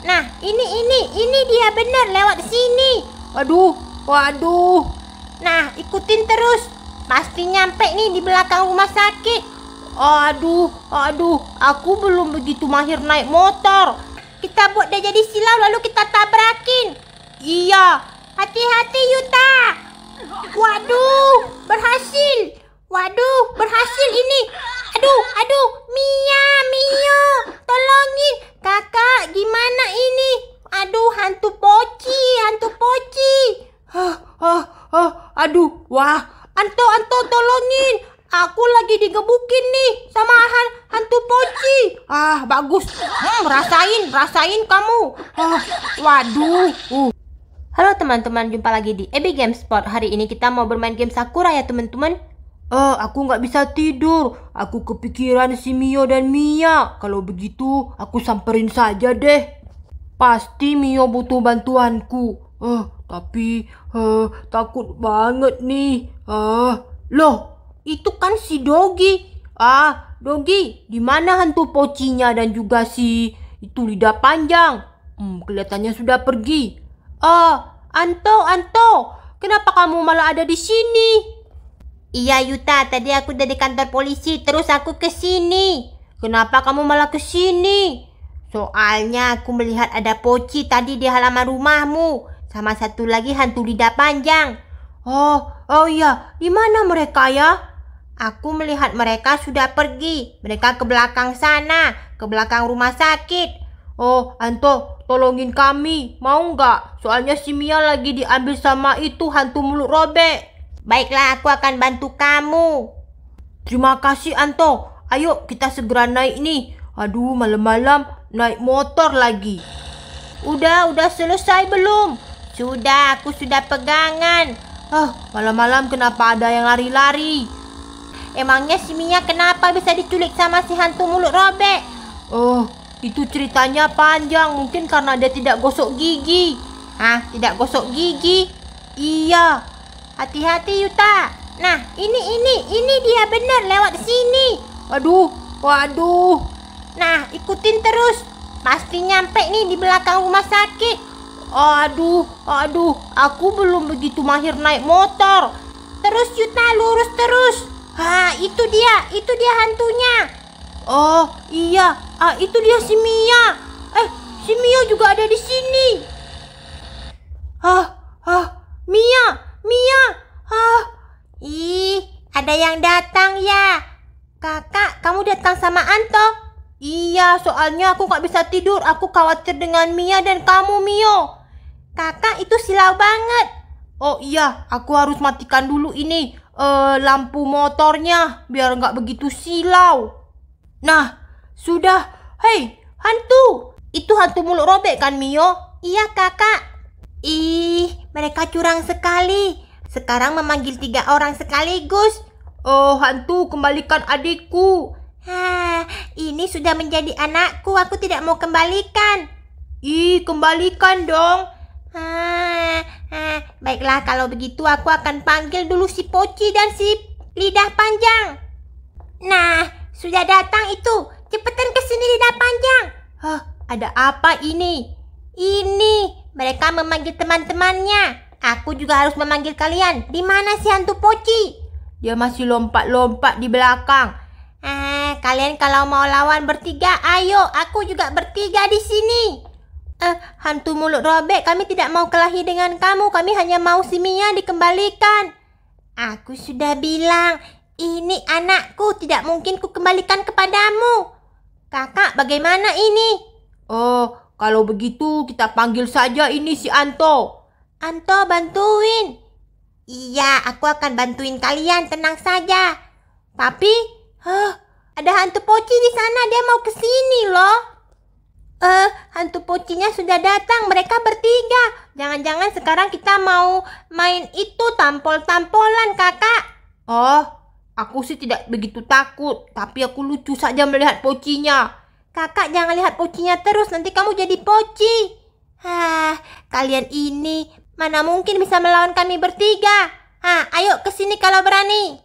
Nah, ini ini ini dia benar lewat sini. Waduh, waduh. Nah, ikutin terus. Pasti nyampe nih di belakang rumah sakit. Aduh, aduh, aku belum begitu mahir naik motor. Kita buat dia jadi silau lalu kita tabrakin. Iya, hati-hati Yuta. Waduh, berhasil. Waduh, berhasil ini. rasain kamu. Oh, waduh. Uh. Halo teman-teman, jumpa lagi di Ebi Gamespot. Hari ini kita mau bermain game Sakura ya teman-teman. Oh, aku nggak bisa tidur. Aku kepikiran si Mio dan Mia. Kalau begitu, aku samperin saja deh. Pasti Mio butuh bantuanku. Eh, tapi eh, takut banget nih. Ah, loh, itu kan si Dogi. Ah, Dogi, di mana hantu pocinya dan juga si itu lidah panjang. Hmm, kelihatannya sudah pergi. Oh, Anto, Anto, kenapa kamu malah ada di sini? Iya Yuta, tadi aku dari kantor polisi terus aku ke sini. Kenapa kamu malah ke sini? Soalnya aku melihat ada poci tadi di halaman rumahmu sama satu lagi hantu lidah panjang. Oh, oh iya, di mana mereka ya? Aku melihat mereka sudah pergi. Mereka ke belakang sana, ke belakang rumah sakit. Oh, Anto, tolongin kami. Mau nggak? Soalnya si Mia lagi diambil sama itu hantu mulut robek. Baiklah, aku akan bantu kamu. Terima kasih, Anto. Ayo, kita segera naik nih. Aduh, malam-malam naik motor lagi. Udah, udah selesai belum? Sudah, aku sudah pegangan. Ah, malam-malam kenapa ada yang lari-lari? Emangnya si Mia kenapa bisa diculik sama si hantu mulut robek? Oh, itu ceritanya panjang. Mungkin karena dia tidak gosok gigi. Hah, tidak gosok gigi? Iya. Hati-hati Yuta. Nah, ini ini ini dia benar lewat sini. Waduh, waduh. Nah, ikutin terus. Pasti nyampe nih di belakang rumah sakit. Aduh, aduh, aku belum begitu mahir naik motor. Terus Yuta lurus terus. Ha, ah, itu dia, itu dia hantunya. Oh, iya. Ah, itu dia si Mia. Eh, si Mia juga ada di sini. Ah, ah, Mia, Mia. Ah, ih, ada yang datang ya. Kakak, kamu datang sama Anto? Iya, soalnya aku gak bisa tidur. Aku khawatir dengan Mia dan kamu, Mio. Kakak itu silau banget. Oh iya, aku harus matikan dulu ini uh, lampu motornya biar nggak begitu silau. Nah, sudah. Hei, hantu. Itu hantu mulut robek kan, Mio? Iya, kakak. Ih, mereka curang sekali. Sekarang memanggil tiga orang sekaligus. Oh, hantu, kembalikan adikku. Ha, ah, ini sudah menjadi anakku. Aku tidak mau kembalikan. Ih, kembalikan dong. Ha. Ah, Eh, baiklah kalau begitu aku akan panggil dulu si Poci dan si Lidah Panjang. Nah, sudah datang itu. Cepetan ke sini Lidah Panjang. Hah, ada apa ini? Ini, mereka memanggil teman-temannya. Aku juga harus memanggil kalian. Di mana si hantu Poci? Dia masih lompat-lompat di belakang. Eh, kalian kalau mau lawan bertiga, ayo, aku juga bertiga di sini. Eh, hantu mulut robek, kami tidak mau kelahi dengan kamu. Kami hanya mau si Mia dikembalikan. Aku sudah bilang, ini anakku, tidak mungkin ku kembalikan kepadamu. Kakak, bagaimana ini? Oh, kalau begitu kita panggil saja ini si Anto. Anto, bantuin. Iya, aku akan bantuin kalian, tenang saja. Tapi, huh, eh, ada hantu poci di sana, dia mau ke sini loh. Eh, uh, hantu pocinya sudah datang. Mereka bertiga. Jangan-jangan sekarang kita mau main itu tampol-tampolan, Kakak. Oh, aku sih tidak begitu takut, tapi aku lucu saja melihat pocinya. Kakak jangan lihat pocinya terus, nanti kamu jadi poci. Hah, kalian ini mana mungkin bisa melawan kami bertiga. Ah, ayo ke sini kalau berani.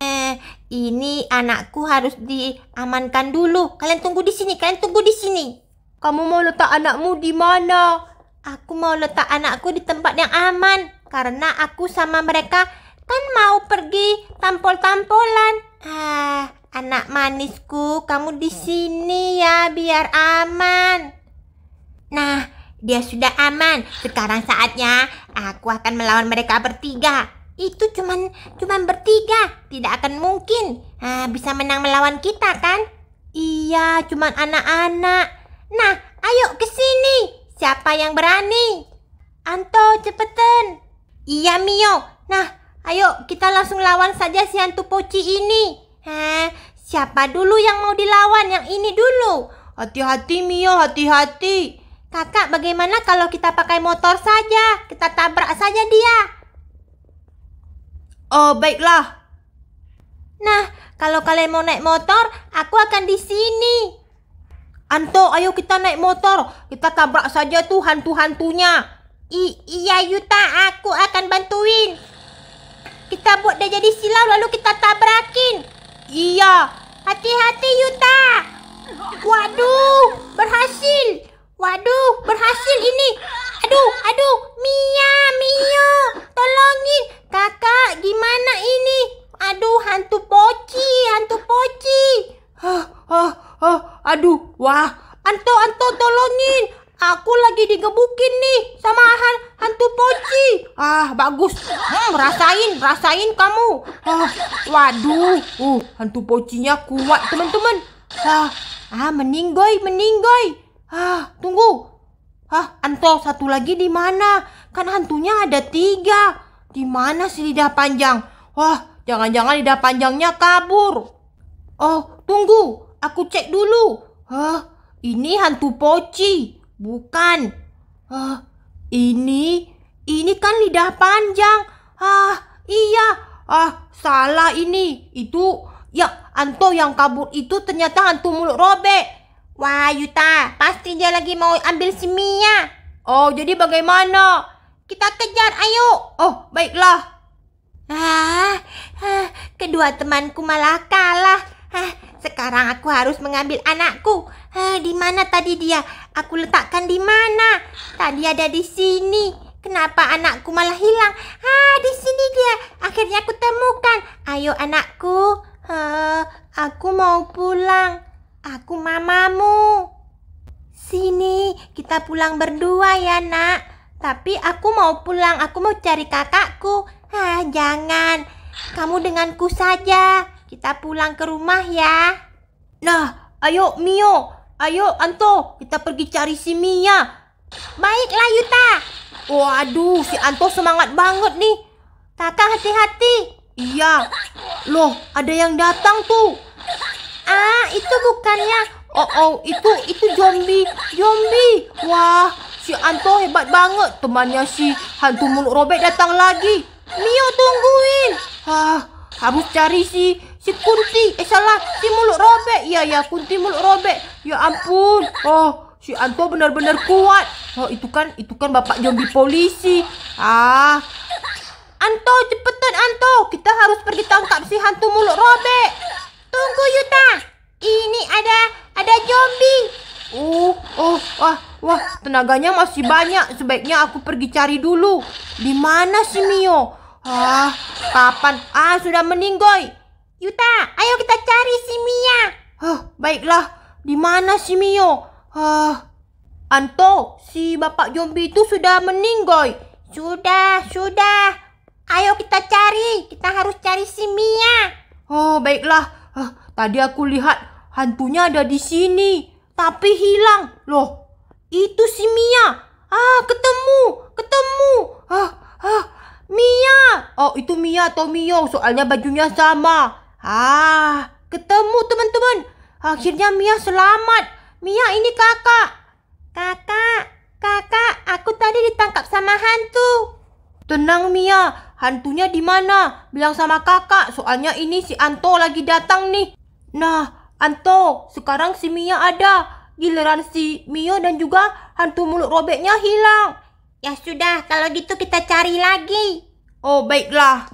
Eh, ini anakku harus diamankan dulu. Kalian tunggu di sini, kalian tunggu di sini. Kamu mau letak anakmu di mana? Aku mau letak anakku di tempat yang aman. Karena aku sama mereka kan mau pergi tampol-tampolan. Ah, anak manisku, kamu di sini ya biar aman. Nah, dia sudah aman. Sekarang saatnya aku akan melawan mereka bertiga. Itu cuman cuman bertiga, tidak akan mungkin ah, bisa menang melawan kita kan? Iya, cuman anak-anak. Nah, ayo ke sini. Siapa yang berani? Anto, cepetan. Iya, Mio. Nah, ayo kita langsung lawan saja si hantu poci ini. Heh, siapa dulu yang mau dilawan? Yang ini dulu. Hati-hati, Mio. Hati-hati. Kakak, bagaimana kalau kita pakai motor saja? Kita tabrak saja dia. Oh, baiklah. Nah, kalau kalian mau naik motor, aku akan di sini. Anto, ayo kita naik motor. Kita tabrak saja tuh hantu-hantunya. iya Yuta, aku akan bantuin. Kita buat dia jadi silau lalu kita tabrakin. Iya. Hati-hati Yuta. Waduh, berhasil. Waduh, berhasil ini. Aduh, aduh, Mia, Mio, tolongin. digebukin nih sama han hantu poci. Ah, bagus. Hmm, rasain, rasain kamu. Ah, waduh. Uh, hantu pocinya kuat, teman-teman. Ah, ah meninggoy, meninggoy. Ah, tunggu. Ah, Anto satu lagi di mana? Kan hantunya ada tiga. Di mana si lidah panjang? Wah, jangan-jangan lidah panjangnya kabur. Oh, tunggu. Aku cek dulu. Hah, ini hantu poci. Bukan, Ah, ini, ini kan lidah panjang. Ah, iya. Ah, salah ini. Itu, ya, Anto yang kabur itu ternyata hantu mulut robek. Wah, Yuta, pasti dia lagi mau ambil seminya Oh, jadi bagaimana? Kita kejar, ayo. Oh, baiklah. Ah, ah kedua temanku malah kalah. Ah, sekarang aku harus mengambil anakku. Ah, di mana tadi dia? Aku letakkan di mana? Tadi ada di sini. Kenapa anakku malah hilang? Ah, di sini dia. Akhirnya aku temukan. Ayo anakku. Uh, aku mau pulang. Aku mamamu. Sini, kita pulang berdua ya, Nak. Tapi aku mau pulang. Aku mau cari kakakku. Ah, jangan. Kamu denganku saja. Kita pulang ke rumah ya. Nah, ayo Mio, Ayo, Anto, kita pergi cari si Mia. Baiklah, Yuta. Waduh, si Anto semangat banget nih. Kakak hati-hati. Iya. Loh, ada yang datang tuh. Ah, itu bukannya. Oh, oh, itu itu zombie, zombie. Wah, si Anto hebat banget. Temannya si hantu mulut robek datang lagi. Mio tungguin. Hah, harus cari si si kunti eh salah si mulut robek iya ya kunti mulut robek ya ampun oh si Anto benar-benar kuat oh itu kan itu kan bapak zombie polisi ah Anto cepetan Anto kita harus pergi tangkap si hantu mulut robek tunggu Yuta ini ada ada zombie oh oh wah wah tenaganya masih banyak sebaiknya aku pergi cari dulu di mana si Mio ah kapan ah sudah meninggoy Yuta, ayo kita cari si Mia. Huh, baiklah. Di mana si Mio? Huh, Anto, si bapak zombie itu sudah meninggal. Sudah, sudah. Ayo kita cari. Kita harus cari si Mia. Oh, baiklah. Huh, tadi aku lihat hantunya ada di sini. Tapi hilang. Loh, itu si Mia. Ah, ketemu. Ketemu. Ah, huh, Mia. Oh, itu Mia atau Mio. Soalnya bajunya sama. Ah, ketemu teman-teman. Akhirnya Mia selamat. Mia ini kakak. Kakak, kakak, aku tadi ditangkap sama hantu. Tenang Mia, hantunya di mana? Bilang sama kakak, soalnya ini si Anto lagi datang nih. Nah, Anto, sekarang si Mia ada. Giliran si Mio dan juga hantu mulut robeknya hilang. Ya sudah, kalau gitu kita cari lagi. Oh, baiklah.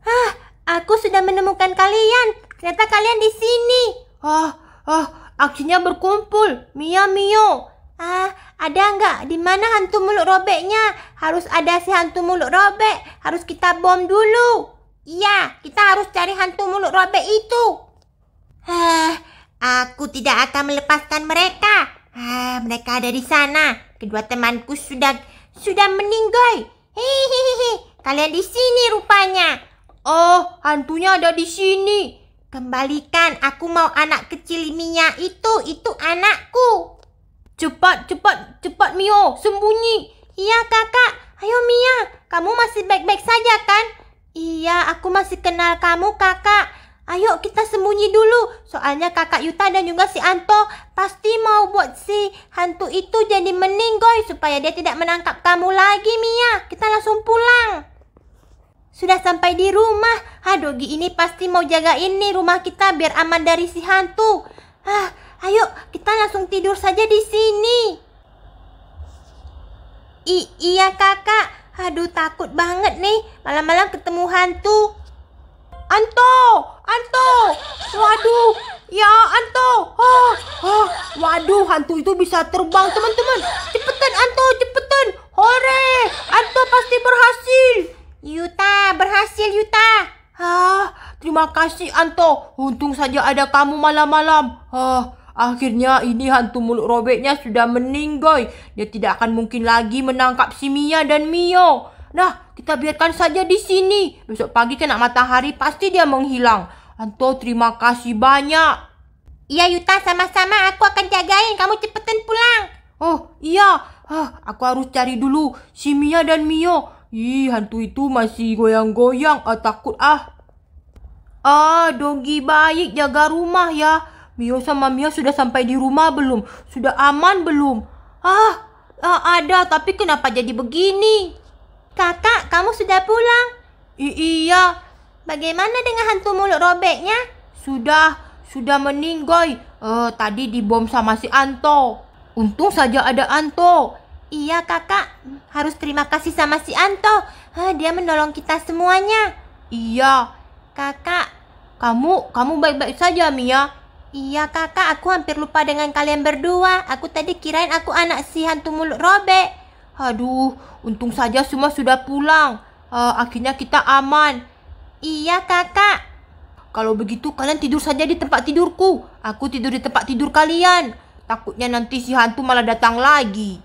Hah, aku sudah menemukan kalian. Ternyata kalian di sini. Ah, ah, aksinya berkumpul. Mia Mio. Ah, ada nggak? Di mana hantu mulut robeknya? Harus ada si hantu mulut robek. Harus kita bom dulu. Iya, kita harus cari hantu mulut robek itu. Ah, aku tidak akan melepaskan mereka. Ah, mereka ada di sana. Kedua temanku sudah sudah meninggal. Hihihi, kalian di sini rupanya. Oh, hantunya ada di sini. Kembalikan, aku mau anak kecil Mia itu, itu anakku. Cepat, cepat, cepat Mio, sembunyi. Iya kakak, ayo Mia, kamu masih baik-baik saja kan? Iya, aku masih kenal kamu kakak. Ayo kita sembunyi dulu, soalnya kakak Yuta dan juga si Anto pasti mau buat si hantu itu jadi meninggoy supaya dia tidak menangkap kamu lagi Mia. Kita langsung pulang. Sudah sampai di rumah. Ah, Dogi ini pasti mau jagain nih rumah kita biar aman dari si hantu. Ah, ayo kita langsung tidur saja di sini. I iya kakak. Aduh takut banget nih malam-malam ketemu hantu. Anto, Anto, waduh, ya Anto, oh, oh, waduh hantu itu bisa terbang teman-teman, cepetan Anto, cepetan, hore, Anto pasti berhasil. Yuta, berhasil Yuta. Ah, terima kasih Anto. Untung saja ada kamu malam-malam. Ah, akhirnya ini hantu mulut robeknya sudah meninggoy. Dia tidak akan mungkin lagi menangkap si Mia dan Mio. Nah, kita biarkan saja di sini. Besok pagi kena matahari pasti dia menghilang. Anto, terima kasih banyak. Iya Yuta, sama-sama aku akan jagain. Kamu cepetan pulang. Oh, iya. Ah, aku harus cari dulu si Mia dan Mio. Ih, hantu itu masih goyang-goyang. Ah, takut ah. Ah, Dogi baik jaga rumah ya. Mio sama Mia sudah sampai di rumah belum? Sudah aman belum? Ah, ah ada, tapi kenapa jadi begini? Kakak, kamu sudah pulang? I iya. Bagaimana dengan hantu mulut robeknya? Sudah, sudah meninggoy. Eh, tadi dibom sama si Anto. Untung saja ada Anto. Iya kakak, harus terima kasih sama si Anto. Hah, dia menolong kita semuanya. Iya, kakak. Kamu, kamu baik-baik saja Mia. Iya kakak, aku hampir lupa dengan kalian berdua. Aku tadi kirain aku anak si hantu mulut robek. Aduh, untung saja semua sudah pulang. Uh, akhirnya kita aman. Iya kakak. Kalau begitu kalian tidur saja di tempat tidurku. Aku tidur di tempat tidur kalian. Takutnya nanti si hantu malah datang lagi.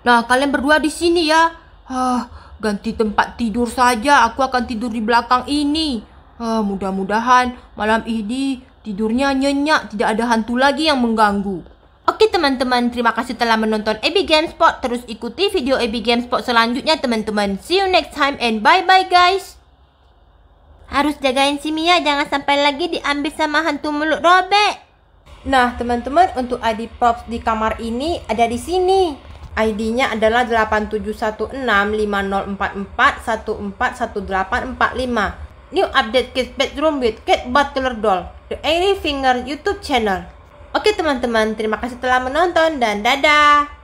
Nah, kalian berdua di sini ya. Ah, ganti tempat tidur saja. Aku akan tidur di belakang ini. Ah, mudah-mudahan malam ini tidurnya nyenyak, tidak ada hantu lagi yang mengganggu. Oke teman-teman, terima kasih telah menonton Abby Gamespot. Terus ikuti video Abby Gamespot selanjutnya teman-teman. See you next time and bye-bye guys. Harus jagain si Mia, jangan sampai lagi diambil sama hantu mulut robek. Nah, teman-teman, untuk adi props di kamar ini ada di sini. ID-nya adalah 87165044141845. New update kids Bedroom with Kate Butler Doll, The Airy Finger YouTube channel. Oke teman-teman, terima kasih telah menonton dan dadah!